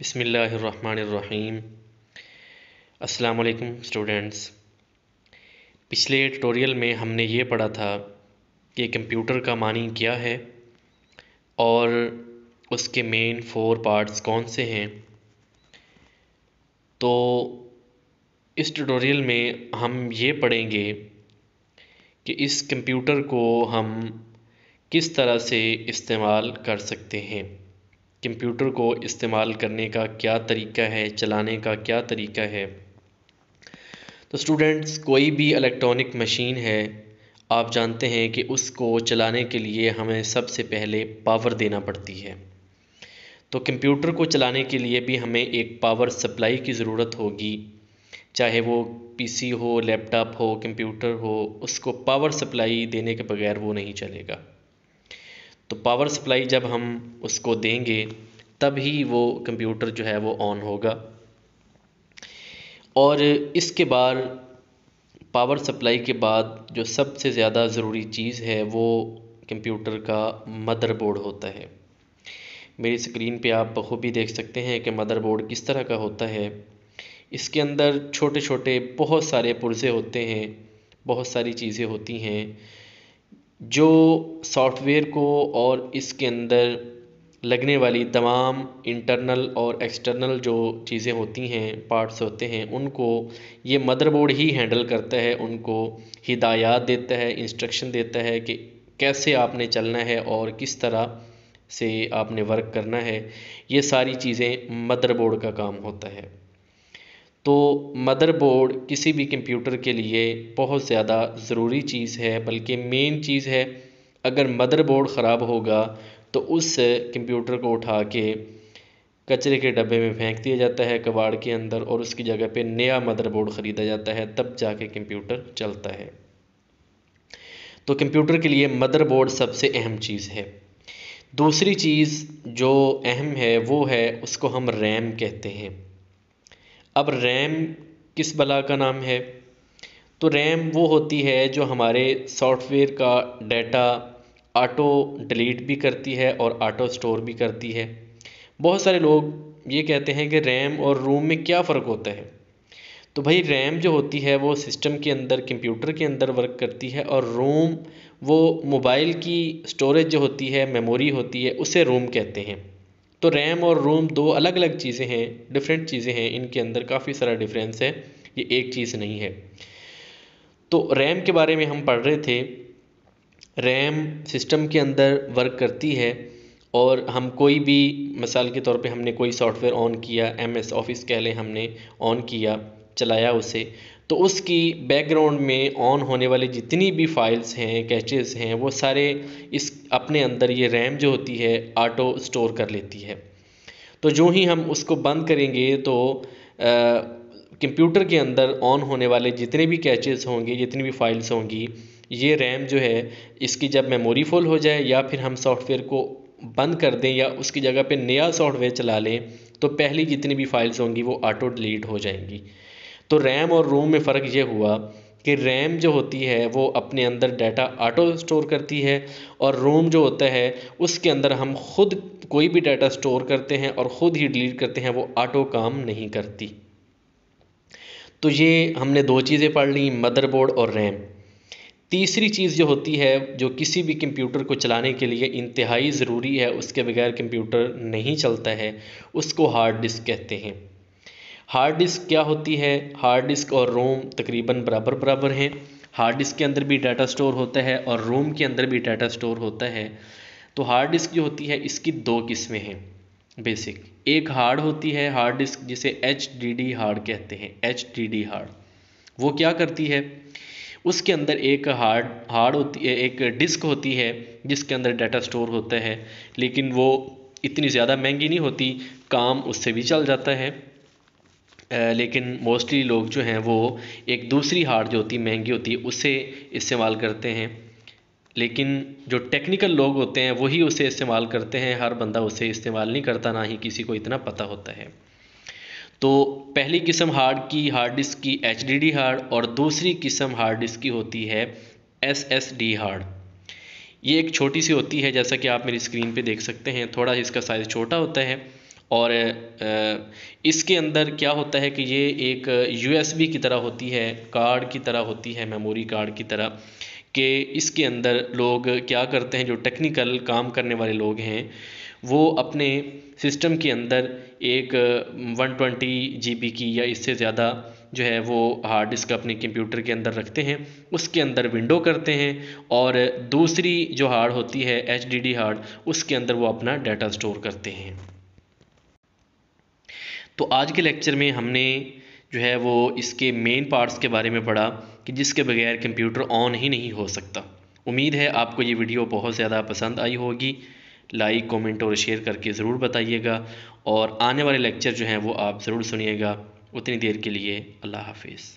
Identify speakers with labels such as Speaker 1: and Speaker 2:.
Speaker 1: बिसमीम् अल्लाम स्टूडेंट्स पिछले ट्यूटोरियल में हमने ये पढ़ा था कि कंप्यूटर का मानी क्या है और उसके मेन फोर पार्ट्स कौन से हैं तो इस ट्यूटोरियल में हम ये पढ़ेंगे कि इस कंप्यूटर को हम किस तरह से इस्तेमाल कर सकते हैं कंप्यूटर को इस्तेमाल करने का क्या तरीका है चलाने का क्या तरीका है तो स्टूडेंट्स कोई भी इलेक्ट्रॉनिक मशीन है आप जानते हैं कि उसको चलाने के लिए हमें सबसे पहले पावर देना पड़ती है तो कंप्यूटर को चलाने के लिए भी हमें एक पावर सप्लाई की ज़रूरत होगी चाहे वो पीसी हो लैपटॉप हो कंप्यूटर हो उसको पावर सप्लाई देने के बगैर वो नहीं चलेगा तो पावर सप्लाई जब हम उसको देंगे तब ही वो कंप्यूटर जो है वो ऑन होगा और इसके बाद पावर सप्लाई के बाद जो सबसे ज़्यादा ज़रूरी चीज़ है वो कंप्यूटर का मदरबोर्ड होता है मेरी स्क्रीन पे आप बखूबी देख सकते हैं कि मदरबोर्ड किस तरह का होता है इसके अंदर छोटे छोटे बहुत सारे पुर्जे होते हैं बहुत सारी चीज़ें होती हैं जो सॉफ्टवेयर को और इसके अंदर लगने वाली तमाम इंटरनल और एक्सटर्नल जो चीज़ें होती हैं पार्ट्स होते हैं उनको ये मदरबोर्ड ही हैंडल करता है उनको हिदायत देता है इंस्ट्रक्शन देता है कि कैसे आपने चलना है और किस तरह से आपने वर्क करना है ये सारी चीज़ें मदरबोर्ड का काम होता है तो मदरबोर्ड किसी भी कंप्यूटर के लिए बहुत ज़्यादा ज़रूरी चीज़ है बल्कि मेन चीज़ है अगर मदरबोर्ड ख़राब होगा तो उस कंप्यूटर को उठा के कचरे के डब्बे में फेंक दिया जाता है कबाड़ के अंदर और उसकी जगह पे नया मदरबोर्ड ख़रीदा जाता है तब जाके कंप्यूटर चलता है तो कंप्यूटर के लिए मदरबोर्ड सबसे अहम चीज़ है दूसरी चीज़ जो अहम है वो है उसको हम रैम कहते हैं अब रैम किस बला का नाम है तो रैम वो होती है जो हमारे सॉफ्टवेयर का डेटा ऑटो डिलीट भी करती है और आटो स्टोर भी करती है बहुत सारे लोग ये कहते हैं कि रैम और रोम में क्या फ़र्क होता है तो भाई रैम जो होती है वो सिस्टम के अंदर कंप्यूटर के अंदर वर्क करती है और रोम वो मोबाइल की स्टोरेज जो होती है मेमोरी होती है उसे रोम कहते हैं तो रैम और रोम दो अलग अलग चीज़ें हैं डिफरेंट चीज़ें हैं इनके अंदर काफ़ी सारा डिफरेंस है ये एक चीज़ नहीं है तो रैम के बारे में हम पढ़ रहे थे रैम सिस्टम के अंदर वर्क करती है और हम कोई भी मिसाल के तौर पे हमने कोई सॉफ्टवेयर ऑन किया एम एस ऑफिस कह लें हमने ऑन किया चलाया उसे तो उसकी बैकग्राउंड में ऑन होने वाली जितनी भी फाइल्स हैं कैचेस हैं वो सारे इस अपने अंदर ये रैम जो होती है ऑटो स्टोर कर लेती है तो जो ही हम उसको बंद करेंगे तो कंप्यूटर के अंदर ऑन होने वाले जितने भी कैचेस होंगे जितनी भी फाइल्स होंगी ये रैम जो है इसकी जब मेमोरी फुल हो जाए या फिर हम सॉफ्टवेयर को बंद कर दें या उसकी जगह पे नया सॉफ्टवेयर चला लें तो पहली जितनी भी फाइल्स होंगी वो ऑटो डिलीट हो जाएंगी तो रैम और रोम में फ़र्क ये हुआ कि रैम जो होती है वो अपने अंदर डाटा ऑटो स्टोर करती है और रोम जो होता है उसके अंदर हम खुद कोई भी डाटा स्टोर करते हैं और ख़ुद ही डिलीट करते हैं वो ऑटो काम नहीं करती तो ये हमने दो चीज़ें पढ़ ली मदरबोर्ड और रैम तीसरी चीज़ जो होती है जो किसी भी कंप्यूटर को चलाने के लिए इंतहाई ज़रूरी है उसके बगैर कंप्यूटर नहीं चलता है उसको हार्ड डिस्क कहते हैं हार्ड डिस्क क्या होती है हार्ड डिस्क और रोम तकरीबन बराबर बराबर हैं हार्ड डिस्क के अंदर भी डाटा स्टोर होता है और रोम के अंदर भी डाटा स्टोर होता है तो हार्ड डिस्क जो होती है इसकी दो किस्में हैं बेसिक एक हार्ड होती है हार्ड डिस्क जिसे एच डी डी हार्ड कहते हैं एच डी डी हार्ड वो क्या करती है उसके अंदर एक हार्ड हार्ड होती है एक डिस्क होती है जिसके अंदर डाटा स्टोर होता है लेकिन वो इतनी ज़्यादा महंगी नहीं होती काम उससे भी चल जाता है लेकिन मोस्टली लोग जो हैं वो एक दूसरी हार्ड जो होती है महंगी होती है उसे इस्तेमाल करते हैं लेकिन जो टेक्निकल लोग होते हैं वही उसे इस्तेमाल करते हैं हर बंदा उसे इस्तेमाल नहीं करता ना ही किसी को इतना पता होता है तो पहली किस्म हार्ड की हार्ड डिस्क की एच हार्ड और दूसरी किस्म हार्ड डिस्क की होती है एस एस डी हार्ड ये एक छोटी सी होती है जैसा कि आप मेरी स्क्रीन पे देख सकते हैं थोड़ा इसका साइज़ छोटा होता है और इसके अंदर क्या होता है कि ये एक यू की तरह होती है कार्ड की तरह होती है मेमोरी कार्ड की तरह कि इसके अंदर लोग क्या करते हैं जो टेक्निकल काम करने वाले लोग हैं वो अपने सिस्टम के अंदर एक 120 ट्वेंटी की या इससे ज़्यादा जो है वो हार्ड डिस्क अपने कंप्यूटर के अंदर रखते हैं उसके अंदर विंडो करते हैं और दूसरी जो हार्ड होती है एच हार्ड उसके अंदर वो अपना डाटा स्टोर करते हैं तो आज के लेक्चर में हमने जो है वो इसके मेन पार्ट्स के बारे में पढ़ा कि जिसके बगैर कंप्यूटर ऑन ही नहीं हो सकता उम्मीद है आपको ये वीडियो बहुत ज़्यादा पसंद आई होगी लाइक कमेंट और शेयर करके ज़रूर बताइएगा और आने वाले लेक्चर जो हैं वो आप ज़रूर सुनिएगा उतनी देर के लिए अल्लाह हाफिज़